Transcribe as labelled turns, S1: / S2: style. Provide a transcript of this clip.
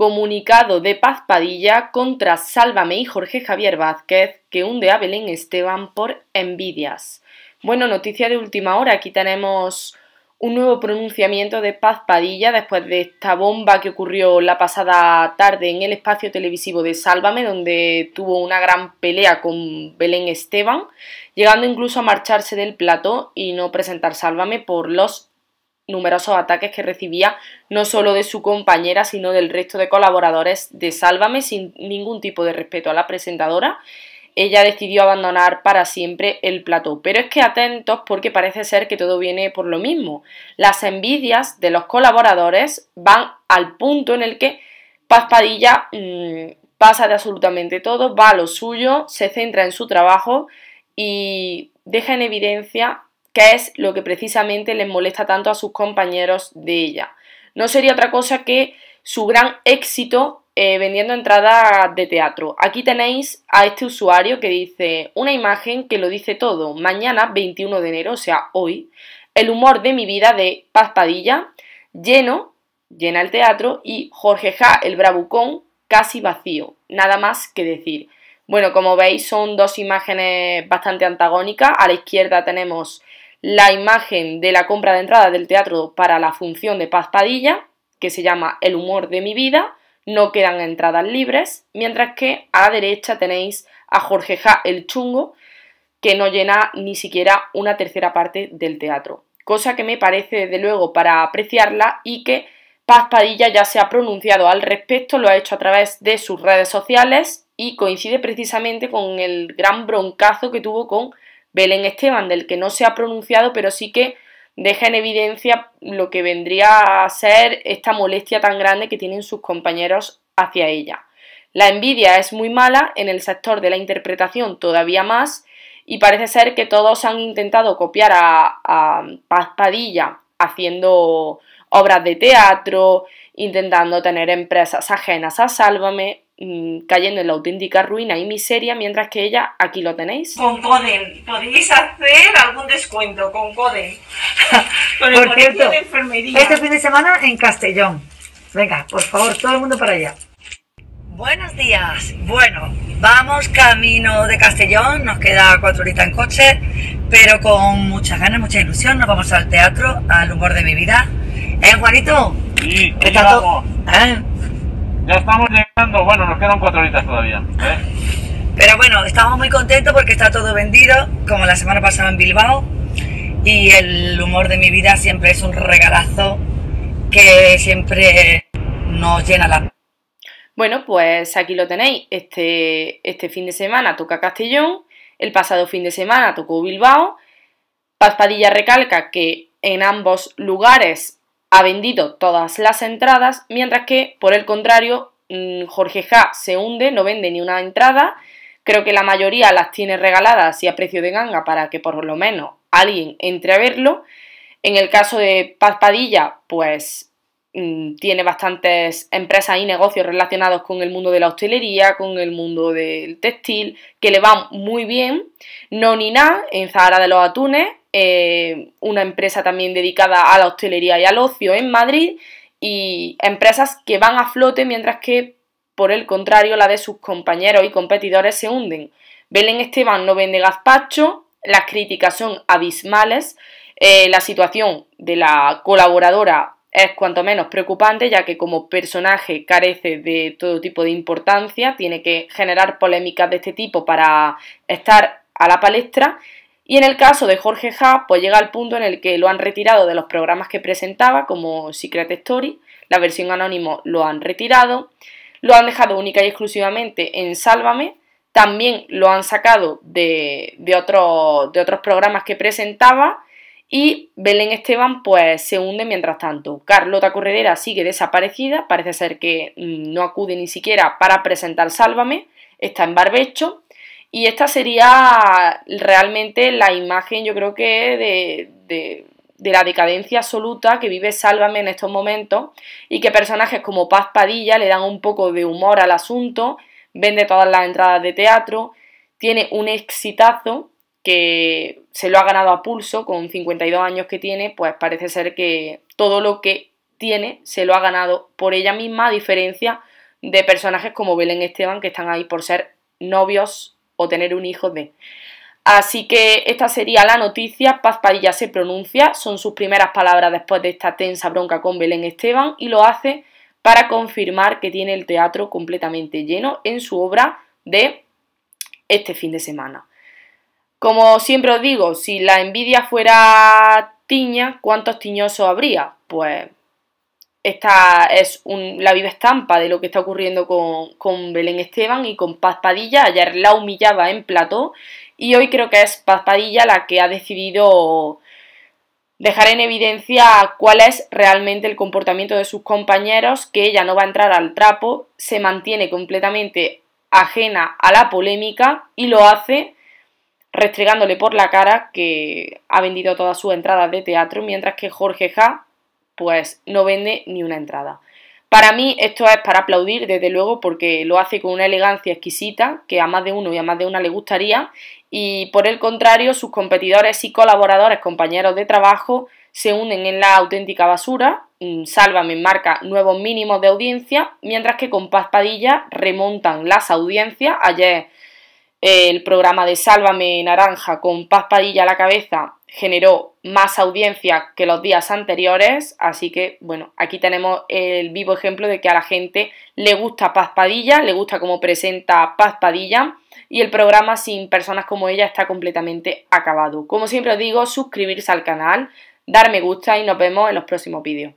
S1: comunicado de Paz Padilla contra Sálvame y Jorge Javier Vázquez, que hunde a Belén Esteban por envidias. Bueno, noticia de última hora, aquí tenemos un nuevo pronunciamiento de Paz Padilla después de esta bomba que ocurrió la pasada tarde en el espacio televisivo de Sálvame, donde tuvo una gran pelea con Belén Esteban, llegando incluso a marcharse del plató y no presentar Sálvame por los numerosos ataques que recibía no solo de su compañera, sino del resto de colaboradores de Sálvame, sin ningún tipo de respeto a la presentadora. Ella decidió abandonar para siempre el plató. Pero es que atentos porque parece ser que todo viene por lo mismo. Las envidias de los colaboradores van al punto en el que Paz Padilla mm, pasa de absolutamente todo, va a lo suyo, se centra en su trabajo y deja en evidencia que es lo que precisamente les molesta tanto a sus compañeros de ella. No sería otra cosa que su gran éxito eh, vendiendo entradas de teatro. Aquí tenéis a este usuario que dice una imagen que lo dice todo. Mañana 21 de enero, o sea, hoy, el humor de mi vida de Paz Padilla, lleno, llena el teatro, y Jorge Ja, el bravucón, casi vacío. Nada más que decir. Bueno, como veis son dos imágenes bastante antagónicas. A la izquierda tenemos la imagen de la compra de entradas del teatro para la función de Paz Padilla, que se llama El humor de mi vida, no quedan entradas libres, mientras que a la derecha tenéis a Jorge Ja el Chungo, que no llena ni siquiera una tercera parte del teatro, cosa que me parece desde luego para apreciarla y que Paz Padilla ya se ha pronunciado al respecto, lo ha hecho a través de sus redes sociales y coincide precisamente con el gran broncazo que tuvo con Belén Esteban, del que no se ha pronunciado, pero sí que deja en evidencia lo que vendría a ser esta molestia tan grande que tienen sus compañeros hacia ella. La envidia es muy mala, en el sector de la interpretación todavía más, y parece ser que todos han intentado copiar a, a Paz Padilla haciendo obras de teatro, intentando tener empresas ajenas a Sálvame, mm, cayendo en la auténtica ruina y miseria, mientras que ella, aquí lo tenéis. Con Coden, podéis hacer algún descuento con Coden. por cierto, Este fin de semana en Castellón. Venga, por favor, todo el mundo para allá. Buenos días. Bueno, vamos camino de Castellón, nos queda cuatro horitas en coche, pero con muchas ganas, mucha ilusión, nos vamos al teatro, al humor de mi vida. ¿Eh, Juanito? Y, ¿Eh? Ya estamos llegando, bueno, nos quedan cuatro horitas todavía. ¿eh? Pero bueno, estamos muy contentos porque está todo vendido, como la semana pasada en Bilbao. Y el humor de mi vida siempre es un regalazo que siempre nos llena la... Bueno, pues aquí lo tenéis. Este, este fin de semana toca Castellón, el pasado fin de semana tocó Bilbao. Paspadilla recalca que en ambos lugares ha vendido todas las entradas, mientras que, por el contrario, mm, Jorge Ja se hunde, no vende ni una entrada. Creo que la mayoría las tiene regaladas y a precio de ganga para que por lo menos alguien entre a verlo. En el caso de Paz Padilla, pues mm, tiene bastantes empresas y negocios relacionados con el mundo de la hostelería, con el mundo del textil, que le van muy bien. No ni nada en Zahara de los Atunes, eh, una empresa también dedicada a la hostelería y al ocio en Madrid y empresas que van a flote mientras que por el contrario la de sus compañeros y competidores se hunden. Belén Esteban no vende gazpacho, las críticas son abismales, eh, la situación de la colaboradora es cuanto menos preocupante ya que como personaje carece de todo tipo de importancia, tiene que generar polémicas de este tipo para estar a la palestra y en el caso de Jorge Ja, pues llega al punto en el que lo han retirado de los programas que presentaba, como Secret Story, la versión anónimo lo han retirado, lo han dejado única y exclusivamente en Sálvame, también lo han sacado de, de otros programas que presentaba y Belén Esteban pues se hunde mientras tanto. Carlota Corredera sigue desaparecida, parece ser que mm, no acude ni siquiera para presentar Sálvame, está en barbecho y esta sería realmente la imagen, yo creo que, de, la decadencia absoluta que vive Sálvame en estos momentos y que personajes como Paz Padilla le dan un poco de humor al asunto, vende todas las entradas de teatro, tiene un exitazo que se lo ha ganado a pulso, con 52 años que tiene, pues parece ser que todo lo que tiene se lo ha ganado por ella misma, a diferencia de personajes como Belén Esteban, que están ahí por ser novios o tener un hijo de. Así que esta sería la noticia, Paz Padilla se pronuncia, son sus primeras palabras después de esta tensa bronca con Belén Esteban y lo hace para confirmar que tiene el teatro completamente lleno en su obra de este fin de semana. Como siempre os digo, si la envidia fuera tiña, ¿cuántos tiñosos habría? Pues esta es la viva estampa de lo que está ocurriendo con, con, Belén Esteban y con Paz Padilla. Ayer la humillaba en plató y hoy creo que es Paz Padilla la que ha decidido dejar en evidencia cuál es realmente el comportamiento de sus compañeros, que ella no va a entrar al trapo, se mantiene completamente ajena a la polémica y lo hace restregándole por la cara que ha vendido todas sus entradas de teatro, mientras que Jorge Ja pues no vende ni una entrada. Para mí esto es para aplaudir, desde luego, porque lo hace con una elegancia exquisita, que a más de uno y a más de una le gustaría, y por el contrario, sus competidores y colaboradores, compañeros de trabajo, se unen en la auténtica basura, mm, Sálvame marca nuevos mínimos de audiencia, mientras que con Paz Padilla remontan las audiencias. Ayer el programa de Sálvame Naranja con Paz Padilla a la cabeza generó más audiencia que los días anteriores, así que bueno, aquí tenemos el vivo ejemplo de que a la gente le gusta Paz Padilla, le gusta cómo presenta Paz Padilla y el programa sin personas como ella está completamente acabado. Como siempre os digo, suscribirse al canal, dar me gusta y nos vemos en los próximos vídeos.